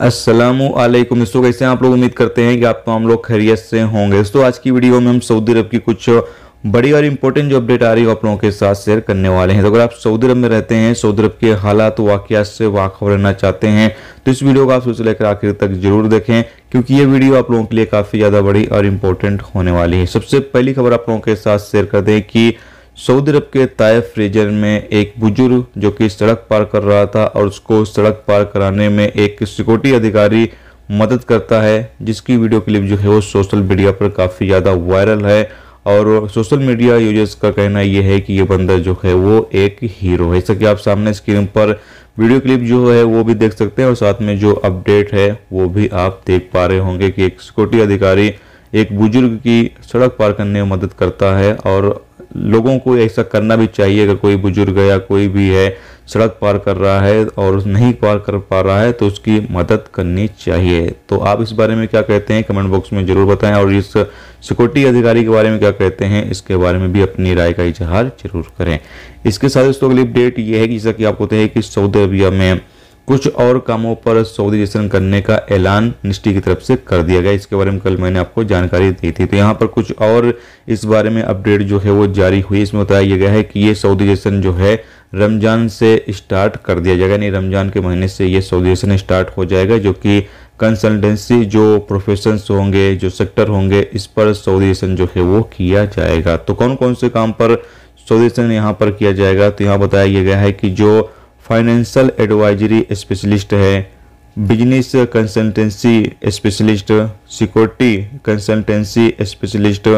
असलम दोस्तों कैसे आप लोग उम्मीद करते हैं कि आप तमाम लोग खैरियत से होंगे दोस्तों आज की वीडियो में हम सऊदी अरब की कुछ बड़ी और इम्पोर्टेंट जो अपडेट आ रही है आप लोगों के साथ शेयर करने वाले हैं तो अगर आप सऊदी अरब में रहते हैं सऊदी अरब के हालात वाकियात से वाकफ रहना चाहते हैं तो इस वीडियो को आप सोच लेकर आखिर तक जरूर देखें क्योंकि ये वीडियो आप लोगों के लिए काफ़ी ज़्यादा बड़ी और इम्पोर्टेंट होने वाली है सबसे पहली खबर आप लोगों के साथ शेयर कर दें कि सऊदी अरब के तायफ रीजन में एक बुजुर्ग जो कि सड़क पार कर रहा था और उसको सड़क पार कराने में एक सिक्योरिटी अधिकारी मदद करता है जिसकी वीडियो क्लिप जो है वो सोशल मीडिया पर काफ़ी ज़्यादा वायरल है और सोशल मीडिया यूजर्स का कहना यह है कि ये बंदर जो है वो एक हीरो है जैसा कि आप सामने स्क्रीन पर वीडियो क्लिप जो है वो भी देख सकते हैं और साथ में जो अपडेट है वो भी आप देख पा रहे होंगे कि एक सिक्योरिटी अधिकारी एक बुजुर्ग की सड़क पार करने में मदद करता है और लोगों को ऐसा करना भी चाहिए अगर कोई बुजुर्ग या कोई भी है सड़क पार कर रहा है और नहीं पार कर पा रहा है तो उसकी मदद करनी चाहिए तो आप इस बारे में क्या कहते हैं कमेंट बॉक्स में ज़रूर बताएं और इस सिक्योरिटी अधिकारी के बारे में क्या कहते हैं इसके बारे में भी अपनी राय का इजहार जरूर करें इसके साथ दोस्तों अगली अपडेट ये है कि जैसा कि आप आपको हैं कि सऊदी अरबिया में कुछ और कामों पर सऊदीजेशन करने का ऐलान निष्टी की तरफ से कर दिया गया इसके बारे में कल मैंने आपको जानकारी दी थी तो यहाँ पर कुछ और इस बारे में अपडेट जो है वो जारी हुई इसमें बताया गया है कि ये सऊदीजेशन जो है रमज़ान से स्टार्ट कर दिया जाएगा यानी रमज़ान के महीने से ये सऊदीजेशन स्टार्ट हो जाएगा जो कि कंसल्टेंसी जो प्रोफेशन होंगे जो सेक्टर होंगे इस पर सऊदीशन जो है वो किया जाएगा तो कौन कौन से काम पर सऊदीशन यहाँ पर किया जाएगा तो यहाँ बताया गया है कि जो फाइनेंशियल एडवाइजरी स्पेशलिस्ट है business consultancy specialist security consultancy specialist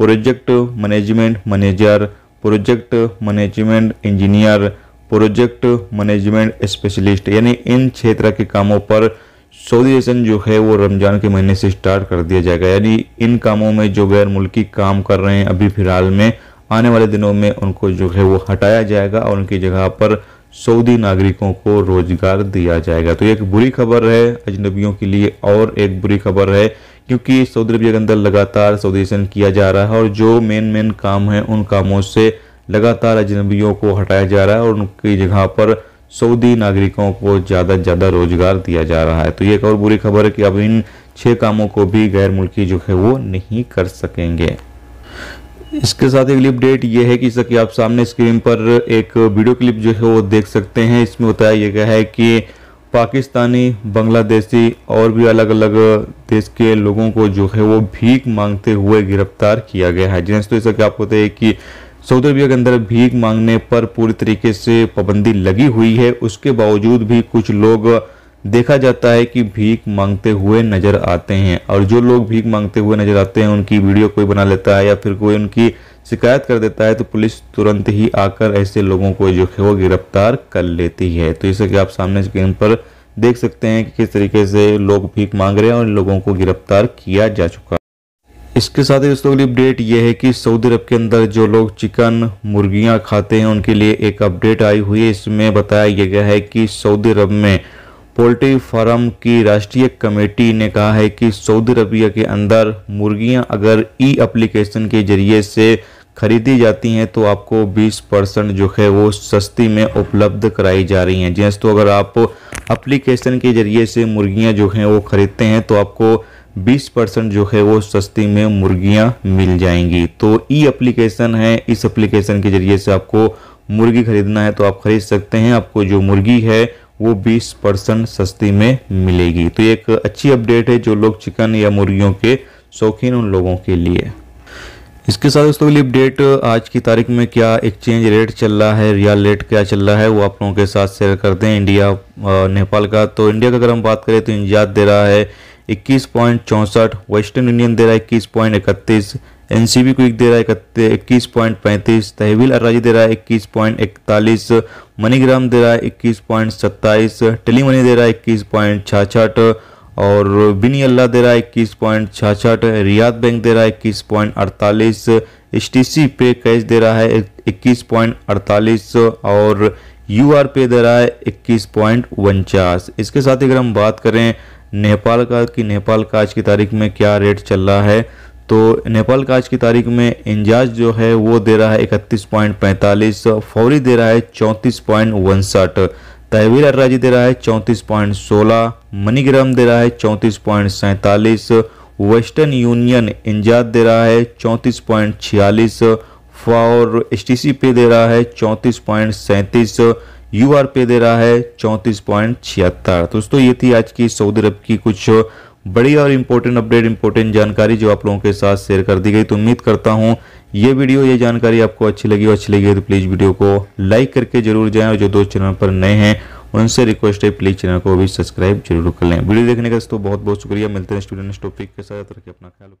project management manager project management engineer project management specialist यानी इन क्षेत्र के कामों पर सऊदी सेशन जो है वो रमज़ान के महीने से स्टार्ट कर दिया जाएगा यानी इन कामों में जो गैर मुल्की काम कर रहे हैं अभी फिलहाल में आने वाले दिनों में उनको जो है वो हटाया जाएगा और उनकी जगह पर सऊदी नागरिकों को रोजगार दिया जाएगा तो एक बुरी खबर है अजनबियों के लिए और एक बुरी खबर है क्योंकि सऊदी अरबिया के अंदर लगातार सऊदीशन किया जा रहा है और जो मेन मेन काम हैं उन कामों से लगातार अजनबियों को हटाया जा रहा है और उनकी जगह पर सऊदी नागरिकों को ज़्यादा से ज़्यादा रोजगार दिया जा रहा है तो ये एक और बुरी खबर है कि अब इन छः कामों को भी गैर मुल्की जो है वो नहीं कर सकेंगे इसके साथ अगली अपडेट ये है कि जैसा कि आप सामने स्क्रीन पर एक वीडियो क्लिप जो है वो देख सकते हैं इसमें बताया गया है कि पाकिस्तानी बांग्लादेशी और भी अलग अलग देश के लोगों को जो है वो भीख मांगते हुए गिरफ्तार किया गया है जिन्हें तो ऐसा क्या आपको बताइए कि सऊदी अरबिया के अंदर भीख मांगने पर पूरी तरीके से पाबंदी लगी हुई है उसके बावजूद भी कुछ लोग देखा जाता है कि भीख मांगते हुए नजर आते हैं और जो लोग भीख मांगते हुए नजर आते हैं उनकी वीडियो कोई बना लेता है या फिर कोई उनकी शिकायत कर देता है तो पुलिस तुरंत ही आकर ऐसे लोगों को जो है वो गिरफ्तार कर लेती है तो जैसे कि आप सामने स्क्रीन पर देख सकते हैं कि किस तरीके से लोग भीख मांग रहे हैं और इन लोगों को गिरफ्तार किया जा चुका इसके साथ ही दोस्तों अगली अपडेट यह है कि सऊदी अरब के अंदर जो लोग चिकन मुर्गियां खाते हैं उनके लिए एक अपडेट आई हुई है इसमें बताया गया है कि सऊदी अरब में पोल्ट्री फार्म की राष्ट्रीय कमेटी ने कहा है कि सऊदी अरबिया के अंदर मुर्गियां अगर ई एप्लीकेशन के जरिए से खरीदी जाती हैं तो आपको 20 परसेंट जो है वो सस्ती में उपलब्ध कराई जा रही हैं जैसे हाँ, तो अगर आप एप्लीकेशन के जरिए से मुर्गियां जो हैं वो ख़रीदते हैं तो आपको 20 परसेंट जो है वो सस्ती में मुर्गियां मिल जाएंगी तो ई एप्लीकेशन है इस एप्लीकेशन के जरिए से आपको मुर्गी खरीदना है तो आप खरीद सकते हैं आपको जो मुर्गी है वो 20 परसेंट सस्ती में मिलेगी तो ये एक अच्छी अपडेट है जो लोग चिकन या मुर्गियों के शौकीन उन लोगों के लिए इसके साथ दोस्तों अगली अपडेट आज की तारीख में क्या एक्सचेंज रेट चल रहा है रियल रेट क्या चल रहा है वो आप लोगों के साथ शेयर करते हैं इंडिया नेपाल का तो इंडिया का अगर हम बात करें तो इंजाद दे रहा है इक्कीस पॉइंट चौंसठ वेस्टर्न यूनियन दे रहा है इक्कीस पॉइंट इकतीस एन सी बी क्विक दे रहा है इक्कीस पॉइंट पैंतीस तहवील अर्राजी दे रहा है इक्कीस पॉइंट इकतालीस मनीग्राम दे रहा है इक्कीस पॉइंट सत्ताईस टेली मनी दे रहा है इक्कीस पॉइंट छाछठ और बिनी अल्लाह दे रहा है इक्कीस पॉइंट छाछठ रियाद बैंक दे रहा है इक्कीस पॉइंट अड़तालीस एस टी सी पे कैश दे रहा है इक्कीस पॉइंट अड़तालीस और यू आर पे दे रहा है इक्कीस पॉइंट उनचास इसके साथ ही अगर हम बात करें नेपाल का कि नेपाल का आज की तारीख में क्या रेट चल रहा है तो नेपाल का आज की तारीख में इंजाज जो है वो दे रहा है इकतीस पॉइंट पैंतालीस फौरी दे रहा है चौंतीस पॉइंट उनसठ तहवीर अर्राजी दे रहा है चौंतीस पॉइंट सोलह मनीग्राम दे रहा है चौंतीस पॉइंट सैंतालीस वेस्टर्न यूनियन इंजाज दे रहा है चौंतीस पॉइंट छियालीस फॉर एस टी सी पे दे रहा है चौंतीस पॉइंट सैंतीस यू आर पे दे रहा है चौंतीस पॉइंट छिहत्तर दोस्तों ये थी आज की सऊदी अरब की कुछ बड़ी और इम्पोर्टेंट अपडेट इम्पोर्टेंट जानकारी जो आप लोगों के साथ शेयर कर दी गई तो उम्मीद करता हूँ ये वीडियो ये जानकारी आपको अच्छी लगी और अच्छी लगी तो प्लीज़ वीडियो को लाइक करके जरूर जाएं और जो दोस्त चैनल पर नए हैं उनसे रिक्वेस्ट है प्लीज़ चैनल को भी सब्सक्राइब जरूर कर लें वीडियो देखने का तो बहुत बहुत शुक्रिया मिलते हैं स्टूडेंट्स टॉपिक के साथ रखें अपना ख्याल